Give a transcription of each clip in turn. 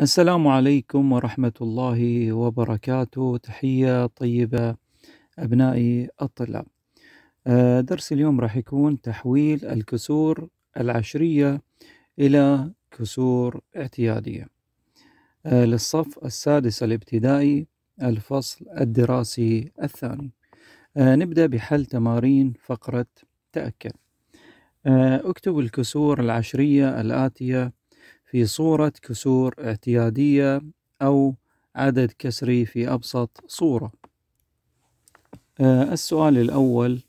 السلام عليكم ورحمة الله وبركاته تحية طيبة أبنائي الطلاب آه، درس اليوم راح يكون تحويل الكسور العشرية إلى كسور اعتيادية آه، للصف السادس الابتدائي الفصل الدراسي الثاني آه، نبدأ بحل تمارين فقرة تأكد اكتب الكسور العشرية الآتية في صورة كسور اعتيادية أو عدد كسري في أبسط صورة آه، السؤال الأول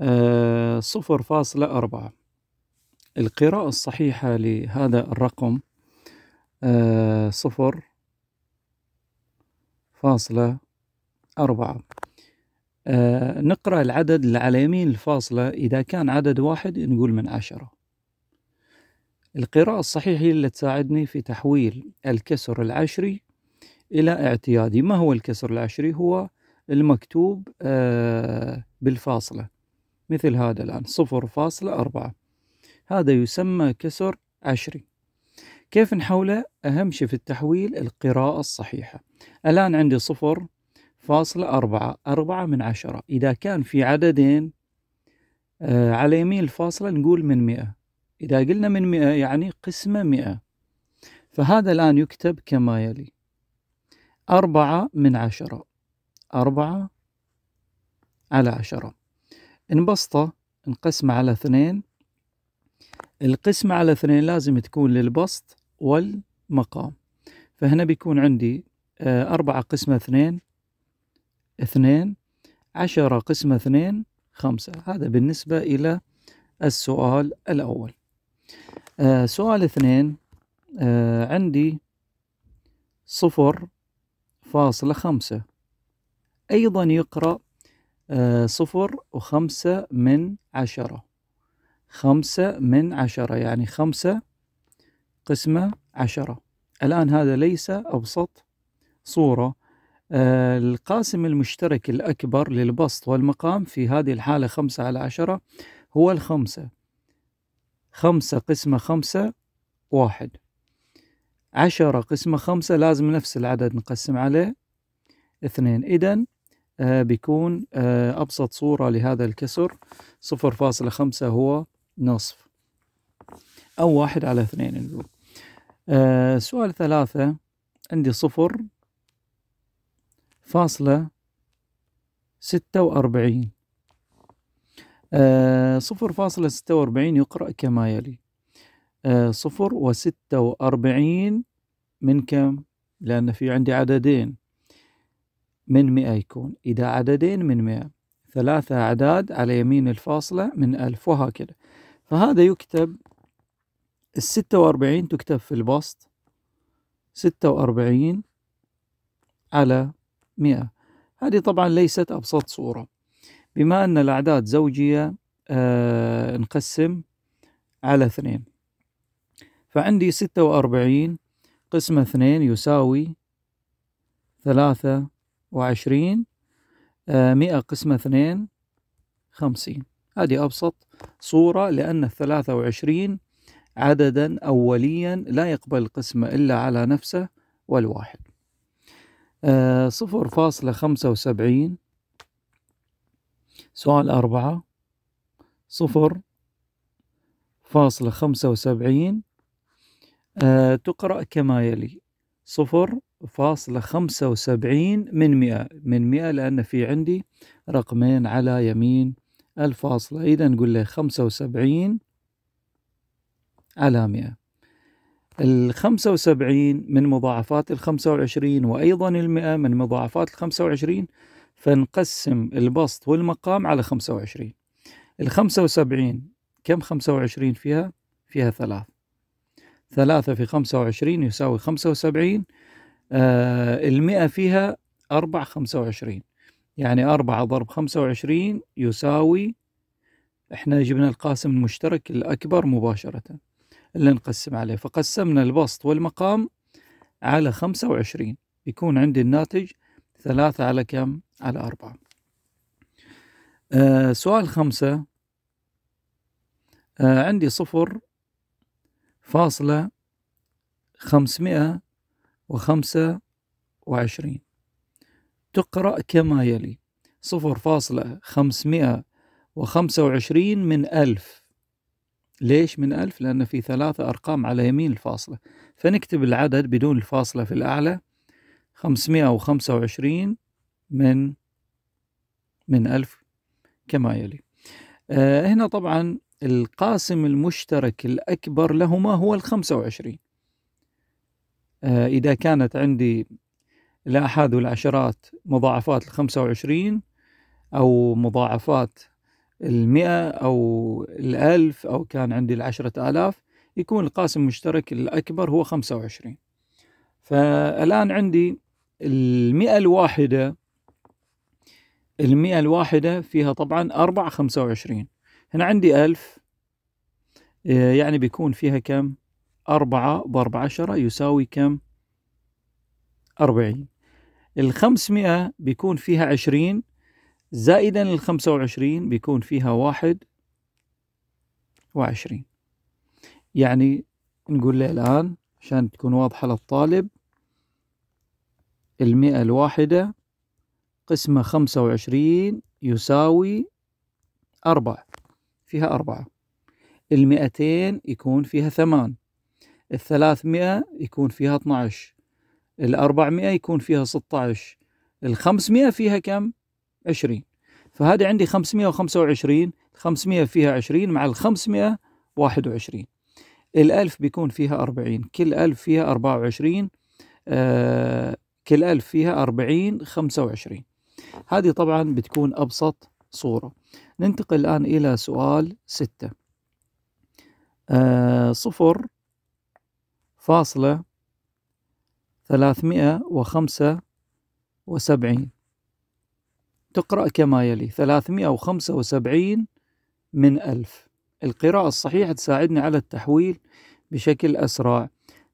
آه، صفر فاصلة أربعة القراءة الصحيحة لهذا الرقم آه، صفر فاصلة أربعة نقرأ العدد اللي على يمين الفاصلة إذا كان عدد واحد نقول من عشرة القراءة الصحيحة هي التي تساعدني في تحويل الكسر العشري إلى اعتيادي ما هو الكسر العشري؟ هو المكتوب آه، بالفاصلة مثل هذا الآن صفر فاصلة أربعة هذا يسمى كسر عشري كيف نحوله؟ أهم شيء في التحويل القراءة الصحيحة الآن عندي صفر فاصلة أربعة أربعة من عشرة إذا كان في عددين آه، على يمين الفاصلة نقول من مئة إذا قلنا من مئة يعني قسمة مئة فهذا الآن يكتب كما يلي أربعة من عشرة أربعة على عشرة انبسطه نقسمه على اثنين القسمة على اثنين لازم تكون للبسط والمقام فهنا بيكون عندي آه، أربعة قسمة اثنين اثنين عشرة قسمة اثنين خمسة هذا بالنسبة إلى السؤال الأول آه سؤال اثنين آه عندي صفر فاصلة خمسة أيضا يقرأ آه صفر وخمسة من عشرة خمسة من عشرة يعني خمسة قسمة عشرة الآن هذا ليس أبسط صورة آه القاسم المشترك الأكبر للبسط والمقام في هذه الحالة خمسة على عشرة هو الخمسة خمسة قسمة خمسة واحد عشرة قسمة خمسة لازم نفس العدد نقسم عليه اثنين إذن آه بيكون آه أبسط صورة لهذا الكسر صفر فاصلة خمسة هو نصف أو واحد على اثنين نقول آه سؤال ثلاثة عندي صفر فاصلة ستة وأربعين آه، صفر فاصلة ستة وأربعين يقرأ كما يلي آه، صفر وستة وأربعين من كم؟ لأن في عندي عددين من مئة يكون إذا عددين من مئة ثلاثة أعداد على يمين الفاصلة من ألف وهكذا فهذا يكتب الستة وأربعين تكتب في البسط ستة وأربعين على مئة هذه طبعا ليست أبسط صورة بما أن الأعداد زوجية آه نقسم على اثنين فعندي ستة وأربعين قسمة اثنين يساوي ثلاثة وعشرين آه، مئة قسمة اثنين خمسين هذه أبسط صورة لأن الثلاثة وعشرين عددا أوليا لا يقبل القسمة إلا على نفسه والواحد آه، صفر فاصلة خمسة وسبعين سؤال أربعة صفر فاصلة خمسة وسبعين آه، تقرأ كما يلي صفر فاصلة خمسة وسبعين من مئة من مئة لأن في عندي رقمين على يمين الفاصلة إذا نقول له خمسة وسبعين على مئة الخمسة وسبعين من مضاعفات الخمسة وعشرين وأيضا المئة من مضاعفات الخمسة وعشرين فنقسم البسط والمقام على 25 ال 75 كم 25 فيها؟ فيها ثلاث ثلاثة في 25 يساوي 75 آه المئة فيها 4 25 يعني 4 ضرب 25 يساوي احنا جبنا القاسم المشترك الأكبر مباشرة اللي نقسم عليه فقسمنا البسط والمقام على 25 يكون عندي الناتج ثلاثة على كم؟ على أربعة آه سؤال خمسة آه عندي صفر فاصلة خمسمائة وخمسة وعشرين تقرأ كما يلي صفر فاصلة خمسمائة وخمسة وعشرين من ألف ليش من ألف؟ لأن في ثلاثة أرقام على يمين الفاصلة فنكتب العدد بدون الفاصلة في الأعلى 525 من من ألف كما يلي آه، هنا طبعا القاسم المشترك الأكبر لهما هو الخمسة وعشرين آه، إذا كانت عندي الآحاد والعشرات مضاعفات الخمسة وعشرين أو مضاعفات المئة أو الألف أو كان عندي العشرة آلاف يكون القاسم المشترك الأكبر هو خمسة وعشرين فالآن عندي المئة الواحدة المئة الواحدة فيها طبعا أربعة خمسة وعشرين هنا عندي ألف آه، يعني بيكون فيها كم أربعة بأربعة عشرة يساوي كم أربعين الخمسمائة بيكون فيها عشرين زائدا الخمسة وعشرين بيكون فيها واحد وعشرين يعني نقول له الآن عشان تكون واضحة للطالب المئة الواحدة قسمة خمسة وعشرين يساوي أربعة فيها أربعة المئتين يكون فيها ثمان الثلاثمئة يكون فيها اثنى الأربعمئة يكون فيها ستاش الخمسمئة فيها كم؟ عشرين فهذا عندي خمسمئة وخمسة وعشرين خمسمئة فيها عشرين مع الخمسمئة واحد وعشرين الألف بيكون فيها أربعين كل ألف فيها أربعة وعشرين آه كل ألف فيها 40 25 هذه طبعا بتكون أبسط صورة ننتقل الآن إلى سؤال ستة آه صفر فاصلة ثلاثمائة وخمسة وسبعين تقرأ كما يلي ثلاثمائة وخمسة وسبعين من ألف القراءة الصحيحة تساعدنا على التحويل بشكل أسرع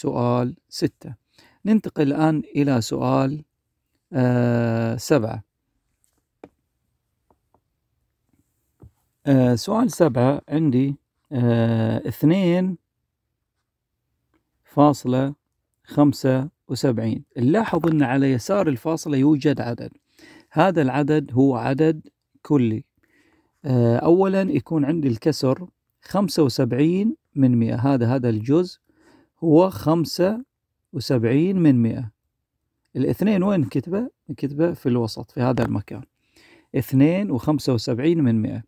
سؤال ستة ننتقل الآن إلى سؤال آه سبعة آه سؤال سبعة عندي آه اثنين فاصلة خمسة وسبعين نلاحظ أن على يسار الفاصلة يوجد عدد هذا العدد هو عدد كلي آه، أولا يكون عندي الكسر خمسة وسبعين من مئة هذا هذا الجزء هو خمسة وسبعين من مئة الاثنين وين كتبة؟ كتبة في الوسط في هذا المكان اثنين وخمسة وسبعين من مئة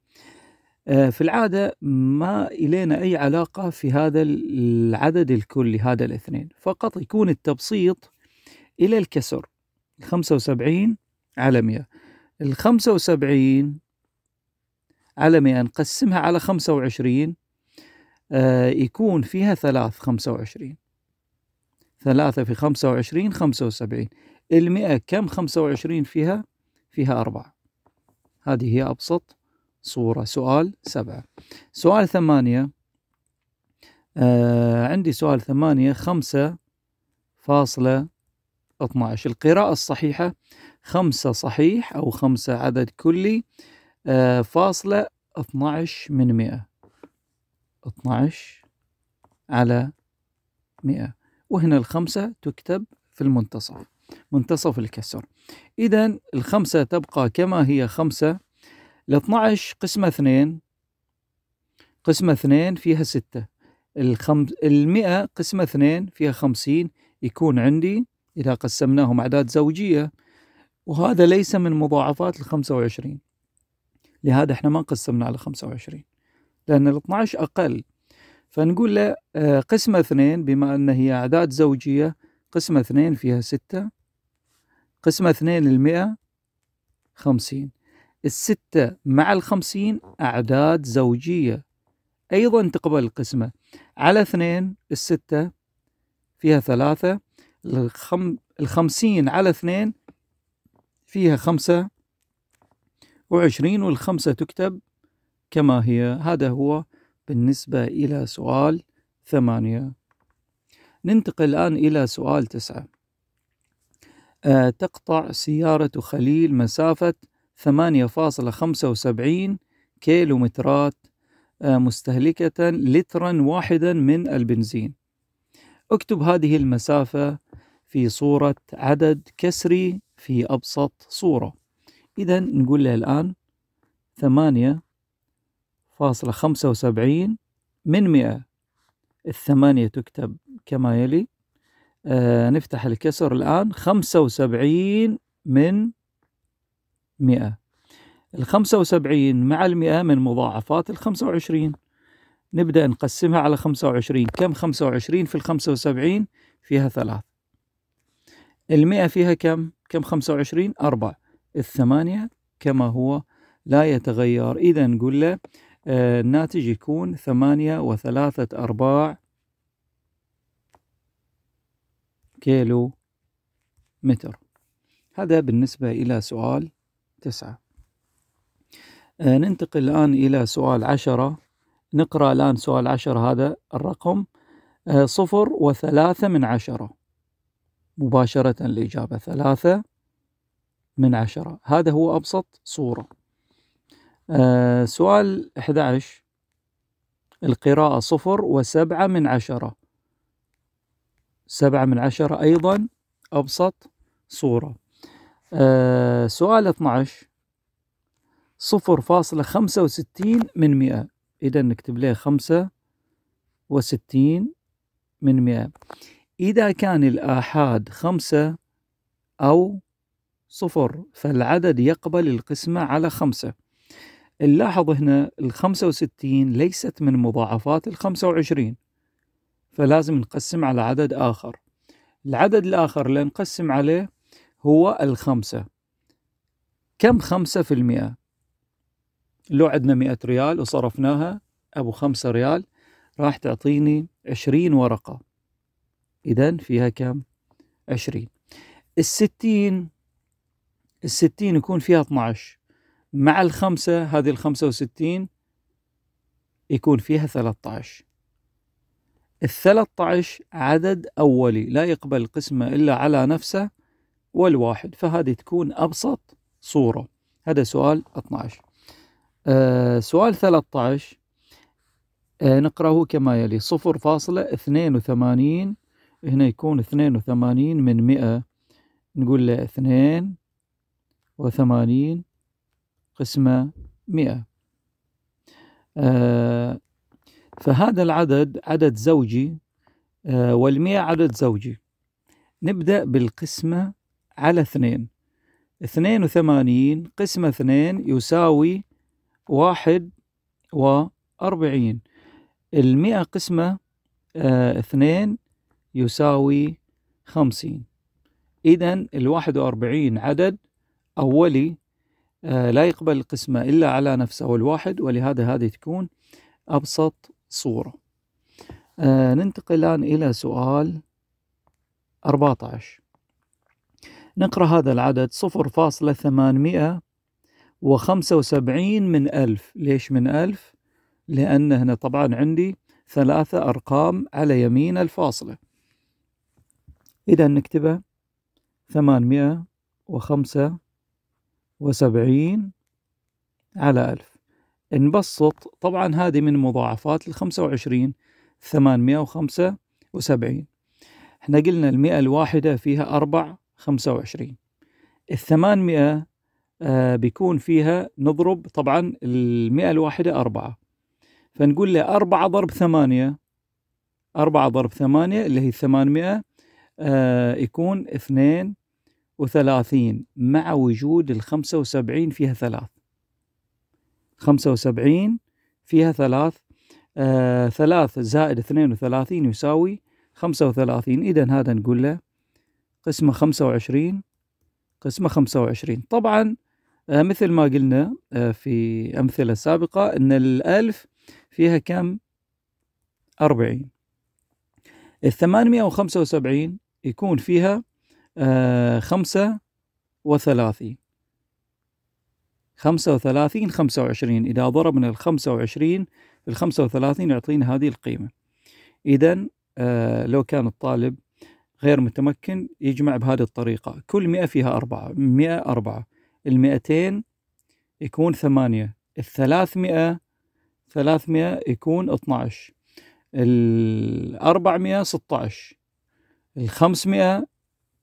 آه، في العادة ما إلينا أي علاقة في هذا العدد الكلي هذا الاثنين فقط يكون التبسيط إلى الكسر الخمسة وسبعين على مئة الخمسة وسبعين على مئة نقسمها على خمسة وعشرين آه، يكون فيها ثلاث خمسة وعشرين ثلاثة في خمسة وعشرين خمسة وسبعين المئة كم خمسة وعشرين فيها فيها أربعة هذه هي أبسط صورة سؤال سبعة سؤال ثمانية آه عندي سؤال ثمانية خمسة فاصلة 12 القراءة الصحيحة خمسة صحيح أو خمسة عدد كلي آه فاصلة 12 من 100 12 على 100 وهنا الخمسة تكتب في المنتصف منتصف الكسر إذا الخمسة تبقى كما هي خمسة ال 12 قسمة 2 قسمة 2 فيها 6 ال 100 قسمة 2 فيها 50 يكون عندي إذا قسمناهم أعداد زوجية وهذا ليس من مضاعفات ال 25 لهذا احنا ما قسمنا على 25 لأن ال 12 أقل فنقول له آه، قسمة اثنين بما أن هي أعداد زوجية قسمة اثنين فيها ستة قسمة اثنين المئة خمسين الستة مع الخمسين أعداد زوجية أيضا تقبل القسمة على اثنين الستة فيها ثلاثة الخم الخمسين على اثنين فيها خمسة وعشرين والخمسة تكتب كما هي هذا هو بالنسبة إلى سؤال ثمانية ننتقل الآن إلى سؤال تسعة أه تقطع سيارة خليل مسافة 8.75 كيلومترات أه مستهلكة لترا واحدا من البنزين اكتب هذه المسافة في صورة عدد كسري في أبسط صورة إذا نقول له الآن ثمانية فاصلة خمسة وسبعين من مئة الثمانية تكتب كما يلي آه نفتح الكسر الآن خمسة وسبعين من مئة الخمسة وسبعين مع المئة من مضاعفات الخمسة وعشرين نبدأ نقسمها على خمسة وعشرين كم خمسة وعشرين في الخمسة وسبعين فيها ثلاث المئة فيها كم كم خمسة وعشرين أربع الثمانية كما هو لا يتغير إذا نقول له آه، الناتج يكون ثمانية وثلاثة أرباع كيلو متر هذا بالنسبة إلى سؤال تسعة آه، ننتقل الآن إلى سؤال عشرة نقرأ الآن سؤال عشرة هذا الرقم آه، صفر وثلاثة من عشرة مباشرة الإجابة ثلاثة من عشرة هذا هو أبسط صورة آه سؤال 11 القراءة صفر وسبعة من عشرة سبعة من عشرة أيضا أبسط صورة آه سؤال 12 صفر فاصلة خمسة وستين من مئة إذا نكتب له خمسة وستين من مئة إذا كان الآحاد خمسة أو صفر فالعدد يقبل القسمة على خمسة نلاحظ هنا ال 65 ليست من مضاعفات ال 25 فلازم نقسم على عدد آخر العدد الآخر اللي نقسم عليه هو الخمسة كم خمسة في المئة لو عدنا مئة ريال وصرفناها أبو خمسة ريال راح تعطيني عشرين ورقة إذا فيها كم عشرين الستين الستين يكون فيها 12 مع الخمسة هذه الخمسة وستين يكون فيها 13 ال 13 عدد أولي لا يقبل قسمة إلا على نفسه والواحد فهذه تكون أبسط صورة هذا سؤال 12 آه سؤال 13 آه نقرأه كما يلي صفر فاصلة اثنين وثمانين هنا يكون اثنين وثمانين من مئة نقول له اثنين وثمانين قسمة مئة آه، فهذا العدد عدد زوجي آه، والمئة عدد زوجي نبدأ بالقسمة على اثنين اثنين وثمانين قسمة اثنين يساوي واحد وأربعين المئة قسمة آه، اثنين يساوي خمسين إذا الواحد وأربعين عدد أولي آه، لا يقبل القسمة إلا على نفسه الواحد ولهذا هذه تكون أبسط صورة آه، ننتقل الآن إلى سؤال 14 نقرأ هذا العدد 0.875 من ألف ليش من ألف؟ لأن هنا طبعا عندي ثلاثة أرقام على يمين الفاصلة إذا نكتبه 875 وسبعين على ألف نبسط طبعا هذه من مضاعفات الخمسة وعشرين ثمانمية وخمسة وسبعين احنا قلنا المئة الواحدة فيها أربع خمسة وعشرين الثمانمية آه بيكون فيها نضرب طبعا المئة الواحدة أربعة فنقول له أربعة ضرب ثمانية أربعة ضرب ثمانية اللي هي ثمانمئة آه يكون اثنين وثلاثين مع وجود الخمسة وسبعين فيها ثلاث خمسة وسبعين فيها ثلاث آه ثلاث زائد اثنين وثلاثين يساوي خمسة وثلاثين إذا هذا نقول له قسمة خمسة وعشرين قسمة خمسة وعشرين طبعا آه مثل ما قلنا آه في أمثلة سابقة أن الألف فيها كم أربعين الثمانمائة وخمسة وسبعين يكون فيها آه، خمسة وثلاثين خمسة وثلاثين خمسة وعشرين إذا ضربنا الخمسة وعشرين الخمسة وثلاثين يعطينا هذه القيمة إذا آه، لو كان الطالب غير متمكن يجمع بهذه الطريقة كل مئة فيها أربعة مئة أربعة المئتين يكون ثمانية الثلاثمئة ثلاثمئة يكون اثناش الأربعمئة ستاش عشر الخمسمئة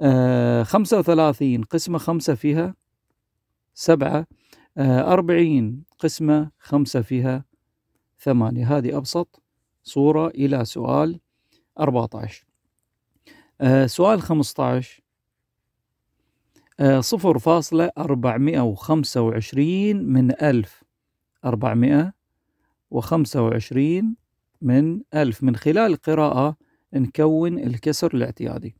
آه، خمسة 35 قسمة خمسة فيها سبعة آه، أربعين 40 قسمة خمسة فيها ثمانية هذه أبسط صورة إلى سؤال 14 عشر آه، سؤال 15 صفر فاصلة أربعمائة وخمسة وعشرين من ألف أربعمائة وخمسة وعشرين من ألف من خلال القراءة نكون الكسر الاعتيادي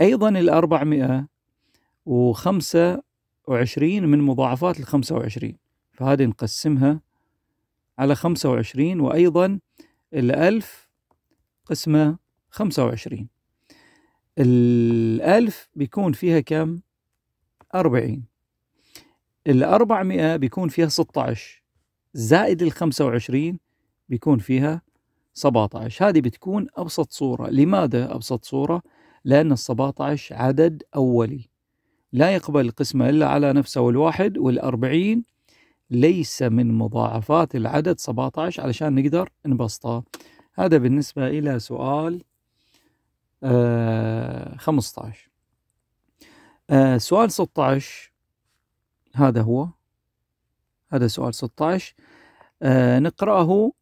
أيضا ال 425 من مضاعفات ال 25 فهذه نقسمها على 25 وأيضا ال 1000 قسمة 25 الألف بيكون فيها كم؟ 40 ال 400 بيكون فيها ستة زائد ال 25 بيكون فيها سبعة عشر هذه بتكون أبسط صورة لماذا أبسط صورة؟ لأن ال 17 عدد أولي لا يقبل القسمة إلا على نفسه والواحد والأربعين ليس من مضاعفات العدد 17 علشان نقدر نبسطه هذا بالنسبة إلى سؤال 15 آه، آه، سؤال 16 هذا هو هذا سؤال 16 آه، نقرأه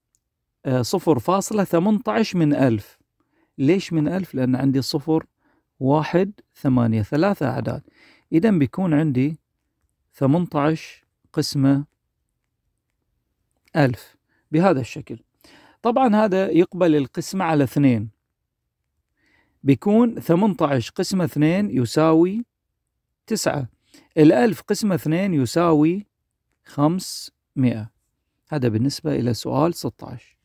صفر فاصلة 18 من ألف ليش من ألف؟ لأن عندي صفر واحد ثمانية ثلاثة أعداد إذا بيكون عندي 18 قسمة ألف بهذا الشكل طبعا هذا يقبل القسمة على اثنين بيكون 18 قسمة اثنين يساوي تسعة الألف قسمة اثنين يساوي خمسمائة هذا بالنسبة إلى سؤال 16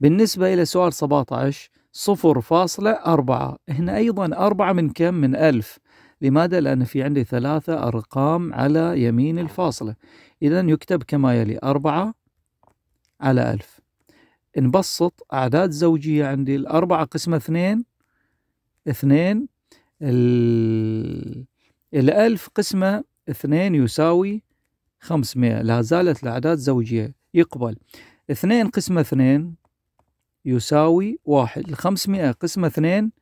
بالنسبة إلى سؤال 17 صفر فاصلة أربعة هنا أيضا أربعة من كم من ألف لماذا؟ لأن في عندي ثلاثة أرقام على يمين الفاصلة إذا يكتب كما يلي أربعة على ألف نبسط أعداد زوجية عندي الأربعة قسمة اثنين اثنين الألف قسمة اثنين يساوي خمسمائة لا زالت الأعداد زوجية يقبل اثنين قسمة اثنين يساوي واحد الخمسمائة قسمة اثنين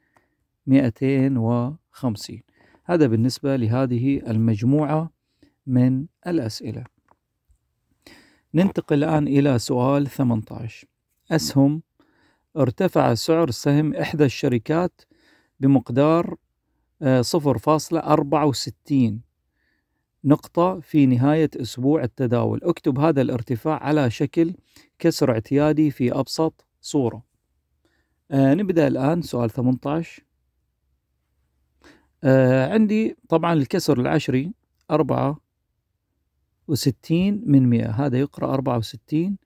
مائتين وخمسين هذا بالنسبة لهذه المجموعة من الأسئلة ننتقل الآن إلى سؤال 18 أسهم ارتفع سعر سهم إحدى الشركات بمقدار 0.64 آه، نقطة في نهاية أسبوع التداول اكتب هذا الارتفاع على شكل كسر اعتيادي في أبسط صورة آه نبدأ الآن سؤال 18 آه عندي طبعا الكسر العشري أربعة وستين من 100 هذا يقرأ أربعة وستين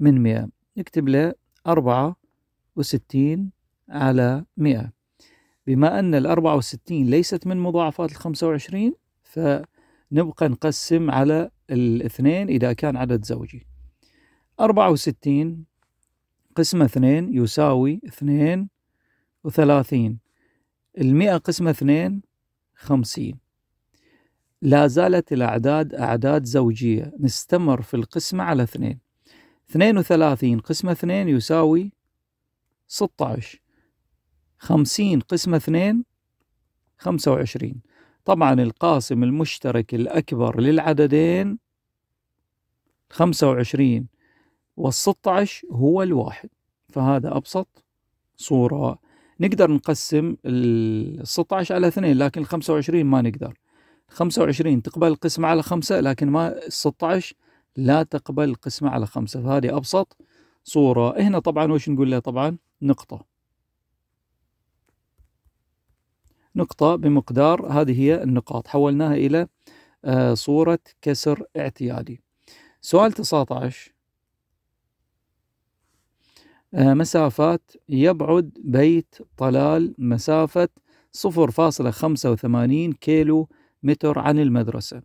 من 100 نكتب له أربعة وستين على 100 بما أن الأربعة وستين ليست من مضاعفات الـ 25 فنبقى نقسم على الاثنين إذا كان عدد زوجي أربعة وستين قسمة اثنين يساوي اثنين وثلاثين المئة قسمة اثنين خمسين لا زالت الأعداد أعداد زوجية نستمر في القسمة على اثنين اثنين وثلاثين قسمة اثنين يساوي ستة خمسين قسمة اثنين خمسة وعشرين طبعا القاسم المشترك الأكبر للعددين خمسة وعشرين وال16 هو الواحد فهذا أبسط صورة نقدر نقسم ال16 على اثنين لكن ال25 ما نقدر 25 تقبل القسمة على خمسة لكن ما 16 لا تقبل القسمة على خمسة فهذه أبسط صورة هنا طبعا وش نقول له طبعا نقطة نقطة بمقدار هذه هي النقاط حولناها إلى آه، صورة كسر اعتيادي سؤال 19 آه، مسافات يبعد بيت طلال مسافة 0.85 كيلو متر عن المدرسة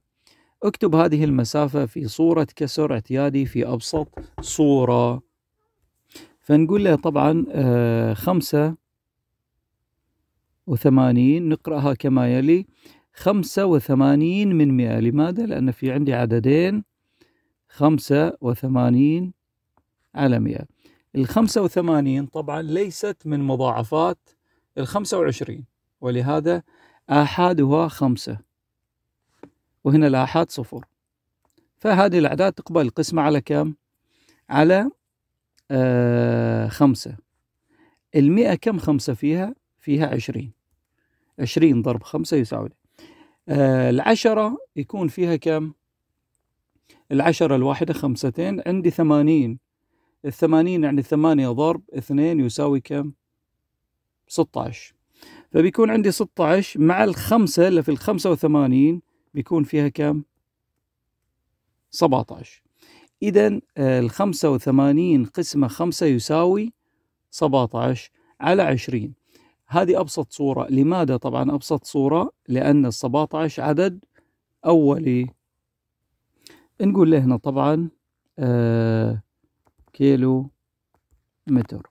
اكتب هذه المسافة في صورة كسر اعتيادي في أبسط صورة فنقول له طبعا آه، خمسة وثمانين نقرأها كما يلي خمسة وثمانين من مئة لماذا؟ لأن في عندي عددين خمسة وثمانين على مئة ال 85 طبعا ليست من مضاعفات ال 25 ولهذا آحادها خمسة وهنا الآحاد صفر فهذه الأعداد تقبل القسمة على كم؟ على آه خمسة المئة كم خمسة فيها؟ فيها عشرين عشرين ضرب خمسة يساوي آه العشرة يكون فيها كم؟ العشرة الواحدة خمستين عندي ثمانين الثمانين يعني ثمانية ضرب اثنين يساوي كم؟ ستة عشر فبيكون عندي ستة عشر مع الخمسة اللي في الخمسة وثمانين بيكون فيها كم؟ سبعة عشر إذا آه، الخمسة وثمانين قسمة خمسة يساوي سبعة عشر على عشرين هذه أبسط صورة لماذا طبعا أبسط صورة لأن السبعة عشر عدد أولي نقول لهنا طبعا آه كيلو متر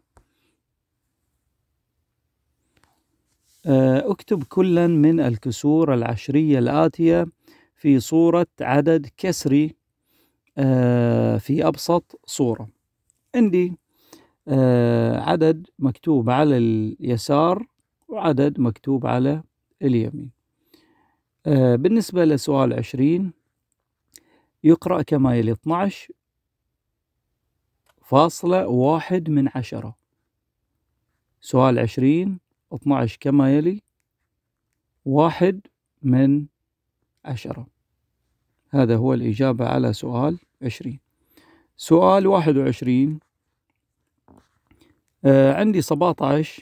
آه، اكتب كلا من الكسور العشرية الآتية في صورة عدد كسري آه، في أبسط صورة عندي آه، عدد مكتوب على اليسار وعدد مكتوب على اليمين بالنسبة لسؤال عشرين يقرأ كما يلي 12 فاصلة واحد من عشرة سؤال عشرين اثناعش كما يلي واحد من عشرة هذا هو الإجابة على سؤال عشرين سؤال واحد وعشرين آه عندي سبعتعش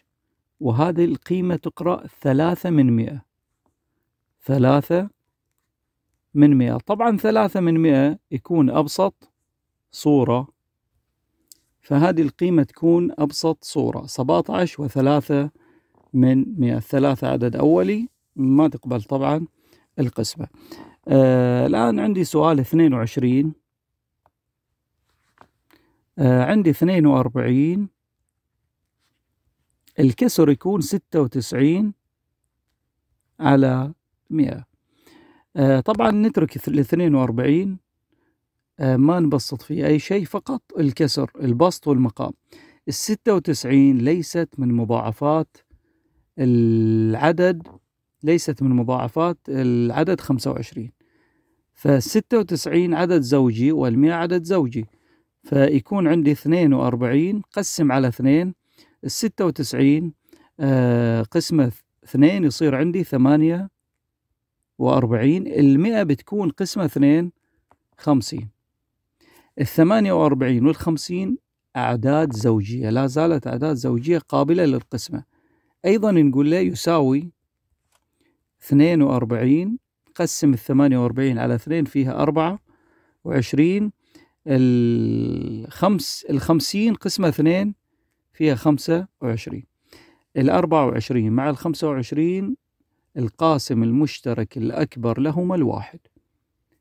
وهذه القيمة تقرأ ثلاثة من مئة ثلاثة من مئة طبعا ثلاثة من مئة يكون أبسط صورة فهذه القيمة تكون أبسط صورة 17 وثلاثة من 100 ثلاثة عدد أولي ما تقبل طبعا القسمة آه الآن عندي سؤال 22 آه عندي 42 الكسر يكون 96 على 100 آه طبعا نترك ال 42 آه، ما نبسط في أي شيء فقط الكسر البسط والمقام الستة وتسعين ليست من مضاعفات العدد ليست من مضاعفات العدد خمسة وعشرين فالستة وتسعين عدد زوجي والمئة عدد زوجي فيكون عندي اثنين وأربعين قسم على اثنين الستة وتسعين آه، قسمة اثنين يصير عندي ثمانية وأربعين المئة بتكون قسمة اثنين خمسين الثمانية واربعين والخمسين أعداد زوجية لا زالت أعداد زوجية قابلة للقسمة أيضا نقول له يساوي اثنين واربعين قسم الثمانية واربعين على اثنين فيها أربعة وعشرين الخمس الخمسين قسمة اثنين فيها خمسة وعشرين الأربعة وعشرين مع الخمسة وعشرين القاسم المشترك الأكبر لهما الواحد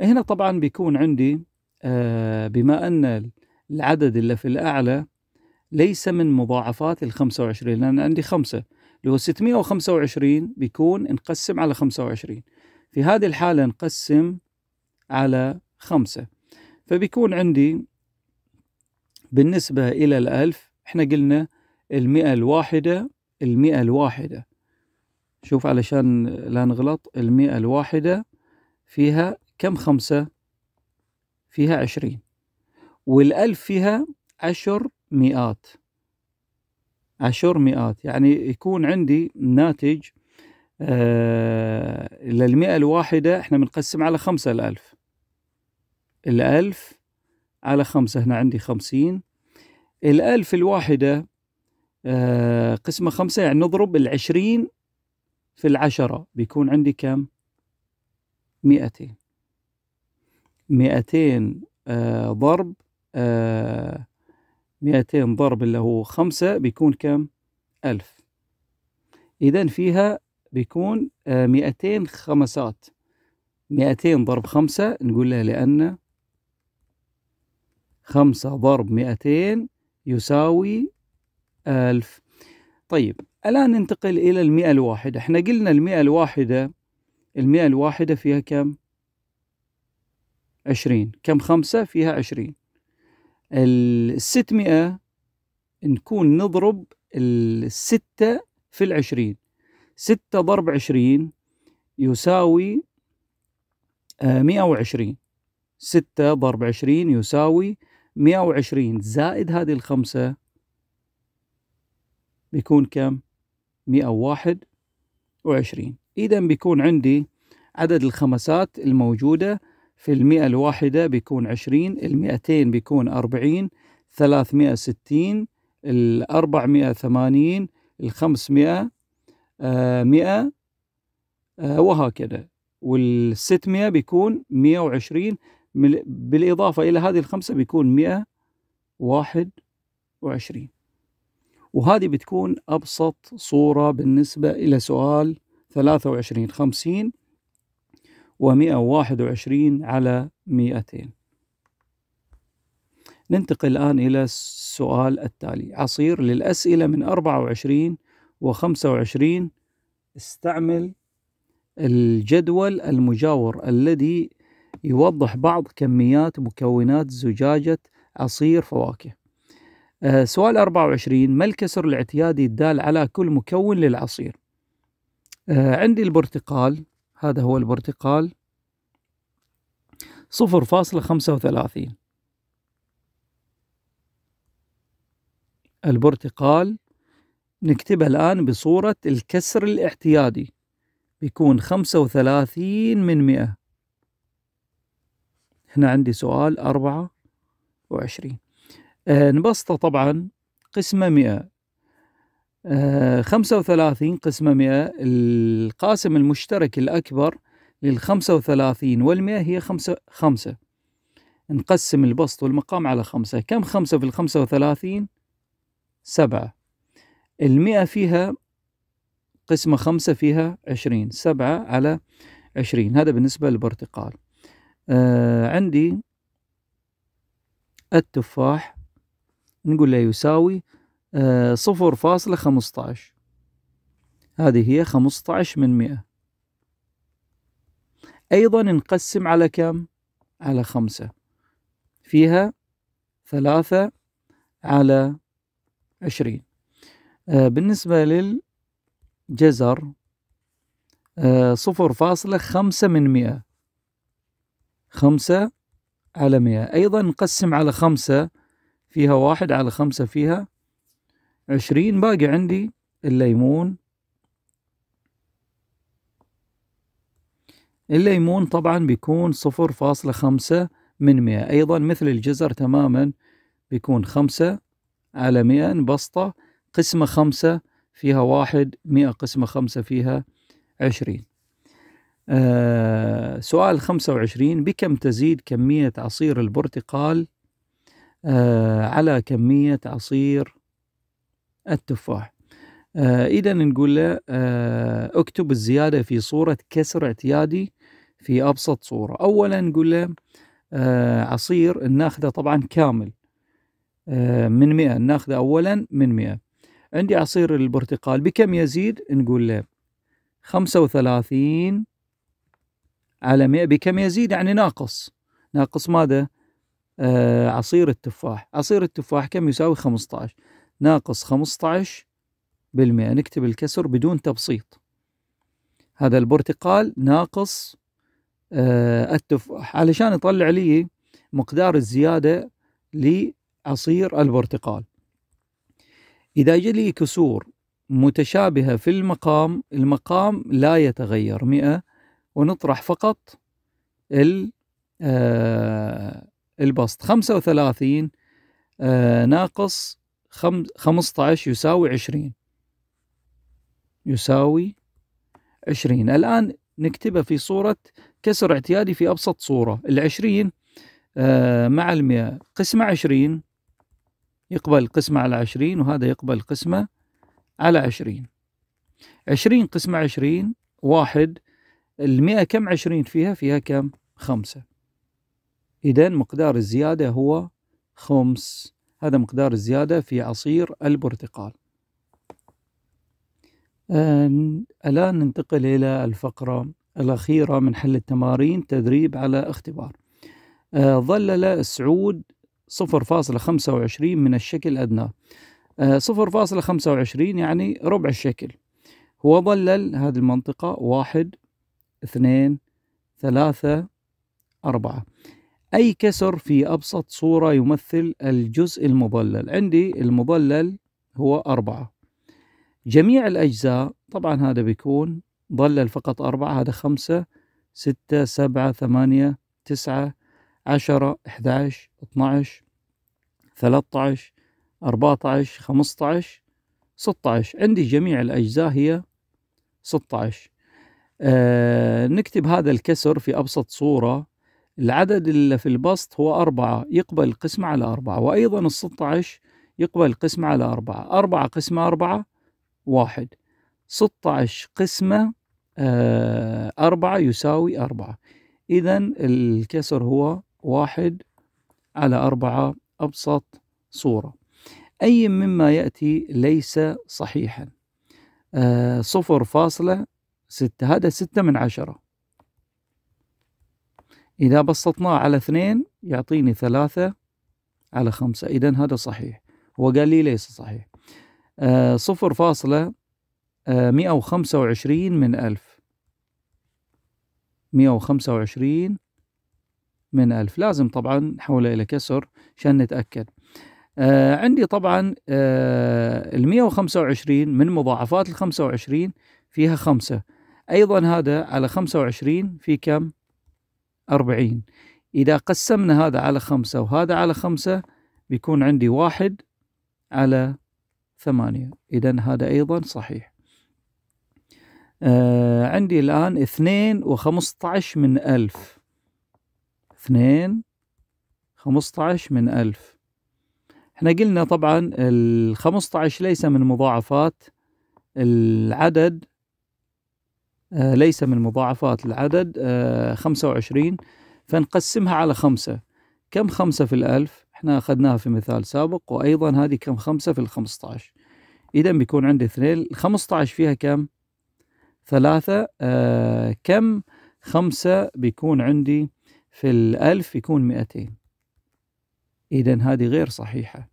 هنا طبعا بيكون عندي آه، بما أن العدد اللي في الأعلى ليس من مضاعفات ال 25 لأن عندي خمسة اللي وخمسة 625 بيكون نقسم على 25 في هذه الحالة نقسم على خمسة فبيكون عندي بالنسبة إلى الألف إحنا قلنا المئة الواحدة المئة الواحدة شوف علشان لا نغلط المئة الواحدة فيها كم خمسة فيها عشرين والألف فيها عشر مئات عشر مئات يعني يكون عندي ناتج آه للمئة الواحدة احنا بنقسم على خمسة الألف الألف على خمسة هنا عندي خمسين الألف الواحدة آه قسمة خمسة يعني نضرب العشرين في العشرة بيكون عندي كم مئتين 200 آه، ضرب 200 آه، ضرب اللي هو 5 بيكون كم 1000 اذا فيها بيكون 200 آه، خمسات 200 ضرب 5 نقول لها لان 5 ضرب 200 يساوي 1000 طيب الان ننتقل الى المئة الواحدة احنا قلنا المئة الواحدة المئة الواحدة فيها كم عشرين كم خمسة فيها عشرين الستمائة نكون نضرب الستة في العشرين ستة ضرب عشرين يساوي آه، مئة وعشرين ستة ضرب عشرين يساوي مئة وعشرين زائد هذه الخمسة بيكون كم؟ مئة وواحد وعشرين إذا بيكون عندي عدد الخمسات الموجودة في المئة الواحدة بيكون عشرين المئتين بيكون أربعين ثلاثمائة ستين الأربعمائة ثمانين الخمسمائة آه، مئة آه، وهكذا والستمائة بيكون مئة وعشرين بالإضافة إلى هذه الخمسة بيكون مئة واحد وعشرين وهذه بتكون أبسط صورة بالنسبة إلى سؤال ثلاثة وعشرين خمسين و121 على 200 ننتقل الآن إلى السؤال التالي عصير للأسئلة من 24 و 25 استعمل الجدول المجاور الذي يوضح بعض كميات مكونات زجاجة عصير فواكه آه، سؤال 24 ما الكسر الاعتيادي الدال على كل مكون للعصير آه، عندي البرتقال هذا هو البرتقال صفر فاصلة خمسة وثلاثين البرتقال نكتبها الآن بصورة الكسر الاعتيادي بيكون خمسة وثلاثين من مئة هنا عندي سؤال أربعة وعشرين آه، نبسطه طبعا قسمة مئة 35 آه، قسمة 100 القاسم المشترك الأكبر لل 35 وال 100 هي 5 5 نقسم البسط والمقام على 5 كم 5 في ال 35 7 ال 100 فيها قسمة 5 فيها 20 7 على 20 هذا بالنسبة للبرتقال آه عندي التفاح نقول له يساوي آه، صفر فاصلة خمسة عشر هذه هي خمسة عشر من مئة أيضا نقسم على كم؟ على خمسة فيها ثلاثة على عشرين آه، بالنسبة للجزر آه، صفر فاصلة خمسة من مئة خمسة على مئة أيضا نقسم على خمسة فيها واحد على خمسة فيها عشرين باقي عندي الليمون الليمون طبعا بيكون صفر فاصلة خمسة من مئة أيضا مثل الجزر تماما بيكون خمسة على مئة بسطة قسمة خمسة فيها واحد مئة قسمة خمسة فيها عشرين آه سؤال خمسة وعشرين بكم تزيد كمية عصير البرتقال آه على كمية عصير التفاح آه اذا نقول له آه اكتب الزياده في صوره كسر اعتيادي في ابسط صوره اولا نقول له آه عصير ناخذه طبعا كامل آه من مئة ناخذه اولا من مئة عندي عصير البرتقال بكم يزيد نقول له خمسة وثلاثين على مئة بكم يزيد يعني ناقص ناقص ماذا آه عصير التفاح عصير التفاح كم يساوي عشر ناقص 15 بالمئة نكتب الكسر بدون تبسيط هذا البرتقال ناقص آه، التفاح علشان يطلع لي مقدار الزيادة لعصير البرتقال إذا جاء لي كسور متشابهة في المقام المقام لا يتغير 100 ونطرح فقط ال آه، البسط 35 آه، ناقص 15 يساوي 20 يساوي 20 الآن نكتبها في صورة كسر اعتيادي في أبسط صورة العشرين آه، مع المئة قسمة عشرين يقبل قسمة على عشرين وهذا يقبل قسمة على عشرين عشرين قسمة عشرين واحد المئة كم عشرين فيها فيها كم خمسة إذن مقدار الزيادة هو خمس هذا مقدار الزيادة في عصير البرتقال آه، الآن ننتقل إلى الفقرة الأخيرة من حل التمارين تدريب على اختبار ظلل السعود 0.25 من الشكل أدنى 0.25 آه، يعني ربع الشكل هو ظلل هذه المنطقة واحد اثنين ثلاثة أربعة أي كسر في أبسط صورة يمثل الجزء المضلل عندي المضلل هو أربعة جميع الأجزاء طبعا هذا بيكون ضلل فقط أربعة هذا خمسة ستة سبعة ثمانية تسعة عشرة إحدى عشر اثنى عشر ثلاثة عشر أربعة عشر خمسة عشر ستة عشر عندي جميع الأجزاء هي ستة عشر آه نكتب هذا الكسر في أبسط صورة العدد اللي في البسط هو أربعة يقبل القسمة على أربعة وأيضا الستة عشر يقبل القسمة على أربعة أربعة قسمة أربعة واحد ستة عشر قسمة آه، أربعة يساوي أربعة إذا الكسر هو واحد على أربعة أبسط صورة أي مما يأتي ليس صحيحا آه، صفر فاصلة ستة هذا ستة من عشرة إذا بسطناه على اثنين يعطيني ثلاثة على خمسة إذا هذا صحيح هو قال لي ليس صحيح آه صفر فاصلة آه مئة وخمسة وعشرين من ألف مئة وخمسة وعشرين من ألف لازم طبعا نحوله إلى كسر عشان نتأكد آه عندي طبعا آه المئة وخمسة وعشرين من مضاعفات الخمسة وعشرين فيها خمسة أيضا هذا على خمسة وعشرين في كم أربعين إذا قسمنا هذا على خمسة وهذا على خمسة بيكون عندي واحد على ثمانية إذا هذا أيضا صحيح آه عندي الآن اثنين وخمسطعش من ألف اثنين خمسطعش من ألف احنا قلنا طبعا الخمسطعش ليس من مضاعفات العدد آه، ليس من مضاعفات العدد 25 آه، فنقسمها على خمسة كم خمسة في الألف احنا أخذناها في مثال سابق وأيضا هذه كم خمسة في الخمسة عشر إذا بيكون عندي اثنين الخمسة عشر فيها كم ثلاثة آه كم خمسة بيكون عندي في الألف يكون مئتين إذا هذه غير صحيحة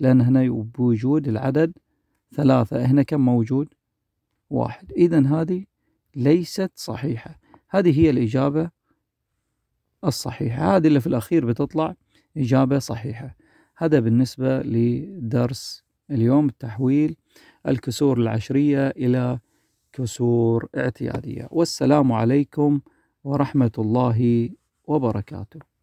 لأن هنا بوجود العدد ثلاثة هنا كم موجود واحد إذا هذه ليست صحيحة هذه هي الإجابة الصحيحة هذه اللي في الأخير بتطلع إجابة صحيحة هذا بالنسبة لدرس اليوم التحويل الكسور العشرية إلى كسور اعتيادية والسلام عليكم ورحمة الله وبركاته